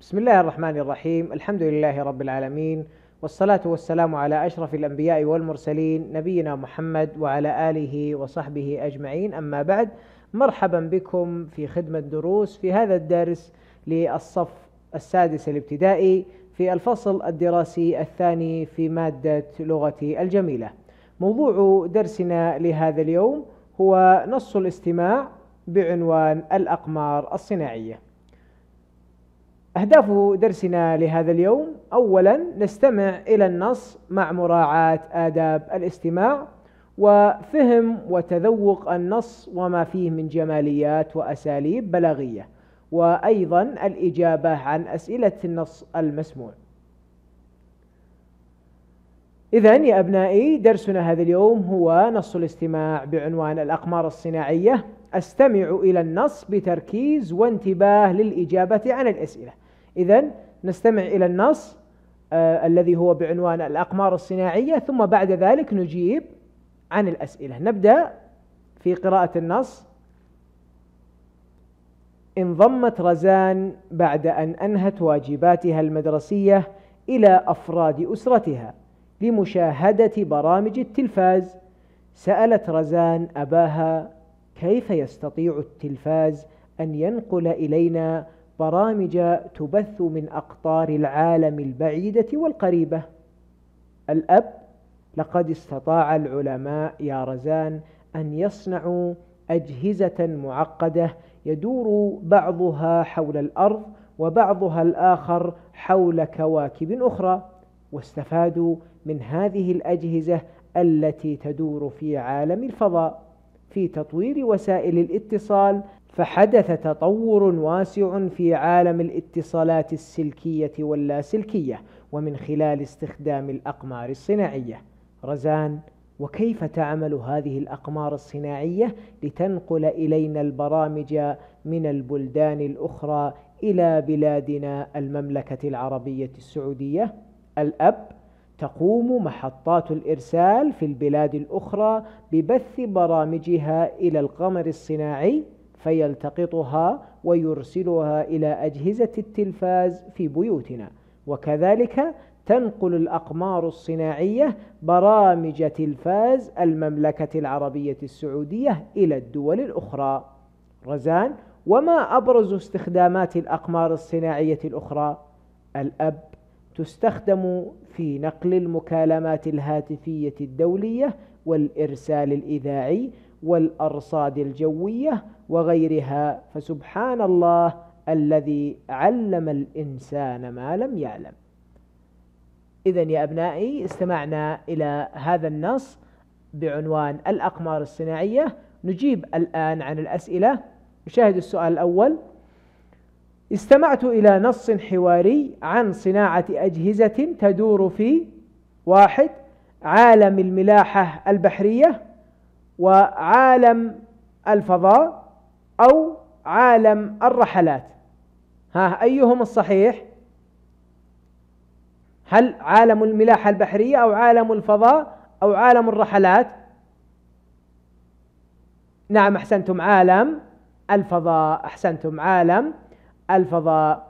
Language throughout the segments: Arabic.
بسم الله الرحمن الرحيم الحمد لله رب العالمين والصلاة والسلام على أشرف الأنبياء والمرسلين نبينا محمد وعلى آله وصحبه أجمعين أما بعد مرحبا بكم في خدمة دروس في هذا الدرس للصف السادس الابتدائي في الفصل الدراسي الثاني في مادة لغتي الجميلة موضوع درسنا لهذا اليوم هو نص الاستماع بعنوان الأقمار الصناعية. أهداف درسنا لهذا اليوم أولا نستمع إلى النص مع مراعاة آداب الاستماع وفهم وتذوق النص وما فيه من جماليات وأساليب بلاغية وأيضا الإجابة عن أسئلة النص المسموع. إذا يا أبنائي درسنا هذا اليوم هو نص الاستماع بعنوان الأقمار الصناعية أستمع إلى النص بتركيز وانتباه للإجابة عن الأسئلة إذا نستمع إلى النص آه الذي هو بعنوان الأقمار الصناعية ثم بعد ذلك نجيب عن الأسئلة نبدأ في قراءة النص انضمت رزان بعد أن أنهت واجباتها المدرسية إلى أفراد أسرتها لمشاهدة برامج التلفاز سألت رزان أباها كيف يستطيع التلفاز أن ينقل إلينا برامج تبث من أقطار العالم البعيدة والقريبة الأب لقد استطاع العلماء يا رزان أن يصنعوا أجهزة معقدة يدور بعضها حول الأرض وبعضها الآخر حول كواكب أخرى واستفادوا من هذه الأجهزة التي تدور في عالم الفضاء في تطوير وسائل الاتصال فحدث تطور واسع في عالم الاتصالات السلكية واللاسلكية ومن خلال استخدام الأقمار الصناعية رزان وكيف تعمل هذه الأقمار الصناعية لتنقل إلينا البرامج من البلدان الأخرى إلى بلادنا المملكة العربية السعودية؟ الأب تقوم محطات الإرسال في البلاد الأخرى ببث برامجها إلى القمر الصناعي فيلتقطها ويرسلها إلى أجهزة التلفاز في بيوتنا وكذلك تنقل الأقمار الصناعية برامج تلفاز المملكة العربية السعودية إلى الدول الأخرى رزان وما أبرز استخدامات الأقمار الصناعية الأخرى الأب تستخدم في نقل المكالمات الهاتفية الدولية والإرسال الإذاعي والأرصاد الجوية وغيرها فسبحان الله الذي علم الإنسان ما لم يعلم إذا يا أبنائي استمعنا إلى هذا النص بعنوان الأقمار الصناعية نجيب الآن عن الأسئلة نشاهد السؤال الأول استمعت إلى نص حواري عن صناعة أجهزة تدور في واحد عالم الملاحة البحرية وعالم الفضاء أو عالم الرحلات ها أيهم الصحيح هل عالم الملاحة البحرية أو عالم الفضاء أو عالم الرحلات نعم أحسنتم عالم الفضاء أحسنتم عالم الفضاء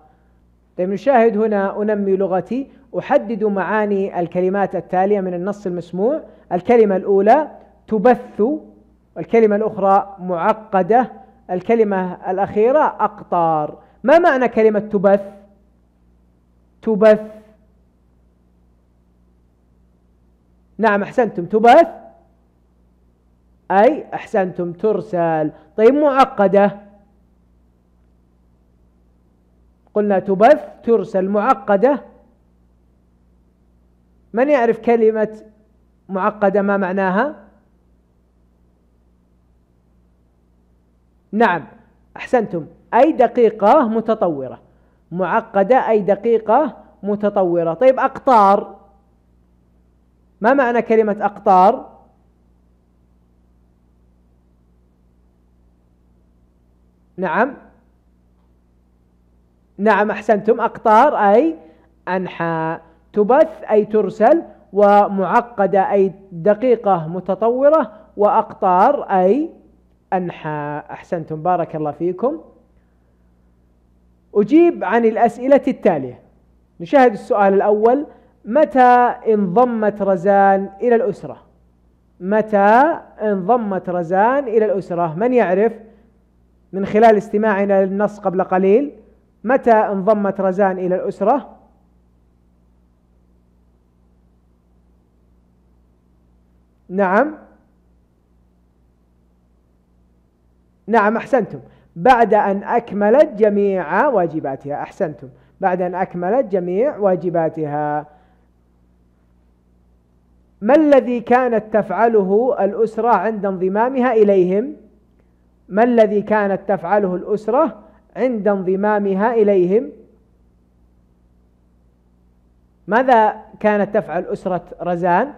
طيب نشاهد هنا أنمي لغتي أحدد معاني الكلمات التالية من النص المسموع الكلمة الأولى تبث الكلمة الأخرى معقدة الكلمة الأخيرة أقطار ما معنى كلمة تبث تبث نعم أحسنتم تبث أي أحسنتم ترسل طيب معقدة قلنا تبث ترسل معقدة من يعرف كلمة معقدة ما معناها نعم أحسنتم أي دقيقة متطورة معقدة أي دقيقة متطورة طيب أقطار ما معنى كلمة أقطار نعم نعم أحسنتم أقطار أي أنحاء تبث أي ترسل ومعقدة أي دقيقة متطورة وأقطار أي أنحاء أحسنتم بارك الله فيكم أجيب عن الأسئلة التالية نشاهد السؤال الأول متى انضمت رزان إلى الأسرة متى انضمت رزان إلى الأسرة من يعرف من خلال استماعنا للنص قبل قليل متى انضمت رزان إلى الأسرة؟ نعم نعم أحسنتم بعد أن أكملت جميع واجباتها أحسنتم بعد أن أكملت جميع واجباتها ما الذي كانت تفعله الأسرة عند انضمامها إليهم؟ ما الذي كانت تفعله الأسرة عند انضمامها إليهم ماذا كانت تفعل أسرة رزان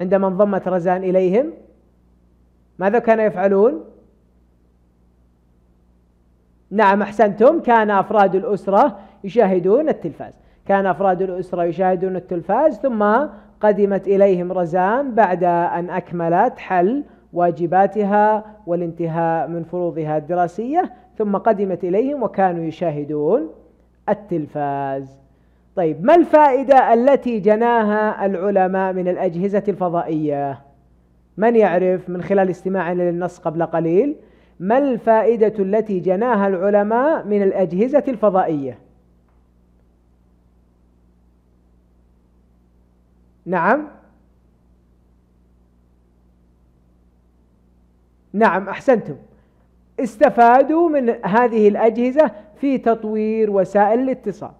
عندما انضمت رزان إليهم ماذا كانوا يفعلون نعم أحسنتم كان أفراد الأسرة يشاهدون التلفاز كان أفراد الأسرة يشاهدون التلفاز ثم قدمت إليهم رزان بعد أن أكملت حل واجباتها والانتهاء من فروضها الدراسية ثم قدمت إليهم وكانوا يشاهدون التلفاز طيب ما الفائدة التي جناها العلماء من الأجهزة الفضائية من يعرف من خلال استماعنا للنص قبل قليل ما الفائدة التي جناها العلماء من الأجهزة الفضائية نعم نعم أحسنتم استفادوا من هذه الأجهزة في تطوير وسائل الاتصال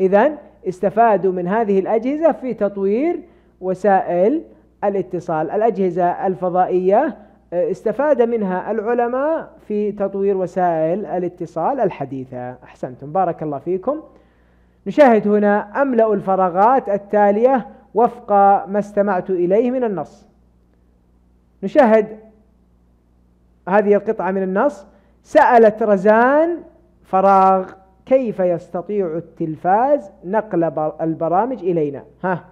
إذا استفادوا من هذه الأجهزة في تطوير وسائل الاتصال الأجهزة الفضائية آه، استفاد منها العلماء في تطوير وسائل الاتصال الحديثة أحسنتم بارك الله فيكم نشاهد هنا أملأ الفراغات التالية وفق ما استمعت إليه من النص نشاهد هذه القطعة من النص سألت رزان فراغ كيف يستطيع التلفاز نقل البرامج إلينا ها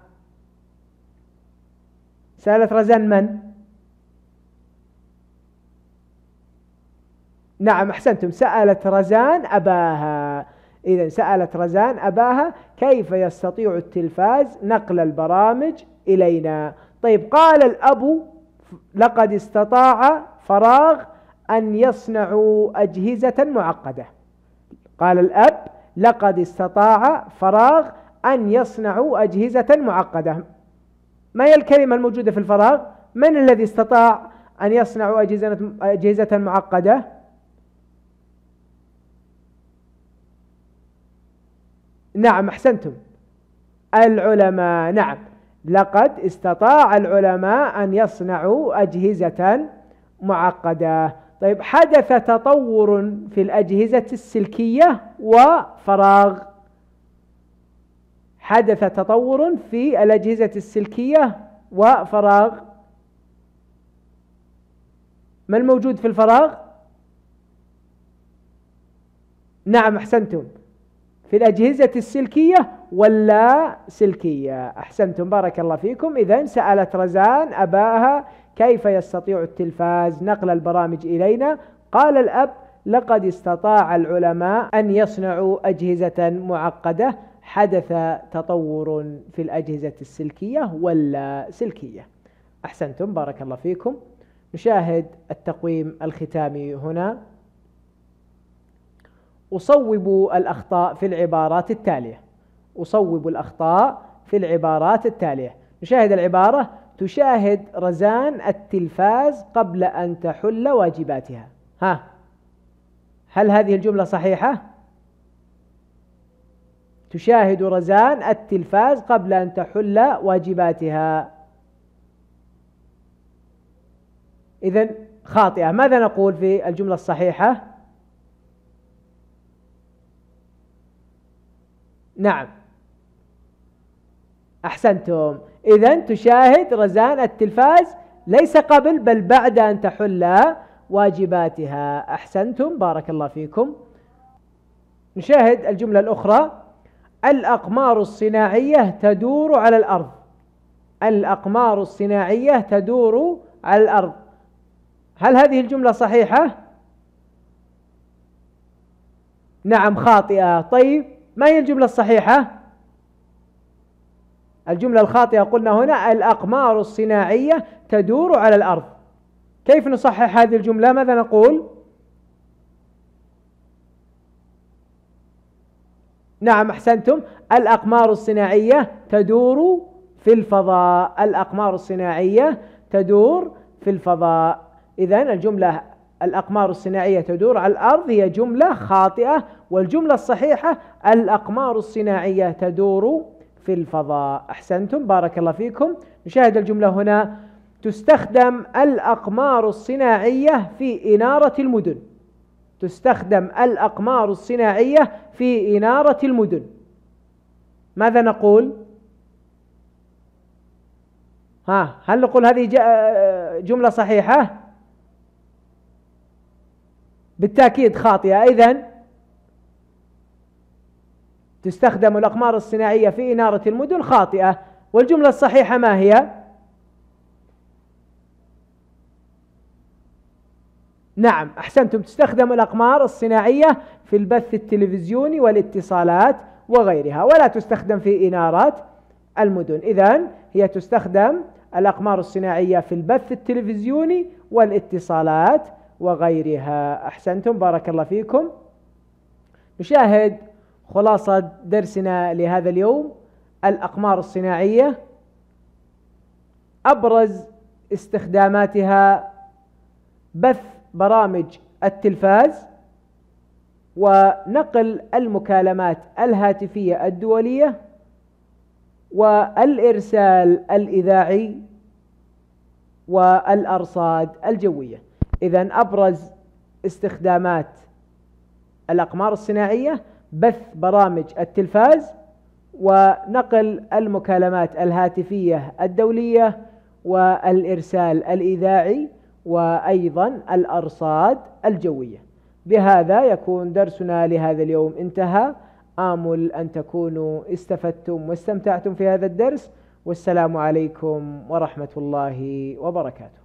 سألت رزان من؟ نعم أحسنتم سألت رزان أباها إذا سألت رزان أباها كيف يستطيع التلفاز نقل البرامج إلينا طيب قال الأب لقد استطاع فراغ أن يصنعوا أجهزة معقدة قال الأب لقد استطاع فراغ أن يصنعوا أجهزة معقدة ما هي الكلمة الموجودة في الفراغ من الذي استطاع أن يصنعوا أجهزة, أجهزة معقدة نعم أحسنتم العلماء نعم لقد استطاع العلماء أن يصنعوا أجهزة معقدة طيب حدث تطور في الأجهزة السلكية وفراغ حدث تطور في الأجهزة السلكية وفراغ ما الموجود في الفراغ نعم أحسنتم في الأجهزة السلكية واللا سلكية أحسنتم بارك الله فيكم إذا سألت رزان أباها كيف يستطيع التلفاز نقل البرامج إلينا قال الأب لقد استطاع العلماء أن يصنعوا أجهزة معقدة حدث تطور في الأجهزة السلكية سلكيه. أحسنتم بارك الله فيكم نشاهد التقويم الختامي هنا أصوب الأخطاء في العبارات التالية أصوب الأخطاء في العبارات التالية نشاهد العبارة تشاهد رزان التلفاز قبل أن تحل واجباتها ها هل هذه الجملة صحيحة؟ تشاهد رزان التلفاز قبل أن تحل واجباتها إذا خاطئة ماذا نقول في الجملة الصحيحة؟ نعم أحسنتم إذا تشاهد رزان التلفاز ليس قبل بل بعد أن تحل واجباتها أحسنتم بارك الله فيكم نشاهد الجملة الأخرى الأقمار الصناعية تدور على الأرض الأقمار الصناعية تدور على الأرض هل هذه الجملة صحيحة؟ نعم خاطئة طيب ما هي الجملة الصحيحة؟ الجملة الخاطئة قلنا هنا الأقمار الصناعية تدور على الأرض كيف نصحح هذه الجملة ماذا نقول نعم أحسنتم الأقمار الصناعية تدور في الفضاء الأقمار الصناعية تدور في الفضاء إذا الجملة الأقمار الصناعية تدور على الأرض هي جملة خاطئة والجملة الصحيحة الأقمار الصناعية تدور في الفضاء أحسنتم بارك الله فيكم نشاهد الجملة هنا تستخدم الأقمار الصناعية في إنارة المدن تستخدم الأقمار الصناعية في إنارة المدن ماذا نقول؟ ها هل نقول هذه جملة صحيحة؟ بالتأكيد خاطئة إذن تستخدم الأقمار الصناعية في إنارة المدن خاطئة والجملة الصحيحة ما هي؟ نعم أحسنتم تستخدم الأقمار الصناعية في البث التلفزيوني والاتصالات وغيرها ولا تستخدم في إنارات المدن إذا هي تستخدم الأقمار الصناعية في البث التلفزيوني والاتصالات وغيرها أحسنتم بارك الله فيكم نشاهد خلاصة درسنا لهذا اليوم الأقمار الصناعية أبرز استخداماتها بث برامج التلفاز ونقل المكالمات الهاتفية الدولية والإرسال الإذاعي والأرصاد الجوية إذا أبرز استخدامات الأقمار الصناعية بث برامج التلفاز ونقل المكالمات الهاتفيه الدوليه والارسال الاذاعي وايضا الارصاد الجويه بهذا يكون درسنا لهذا اليوم انتهى امل ان تكونوا استفدتم واستمتعتم في هذا الدرس والسلام عليكم ورحمه الله وبركاته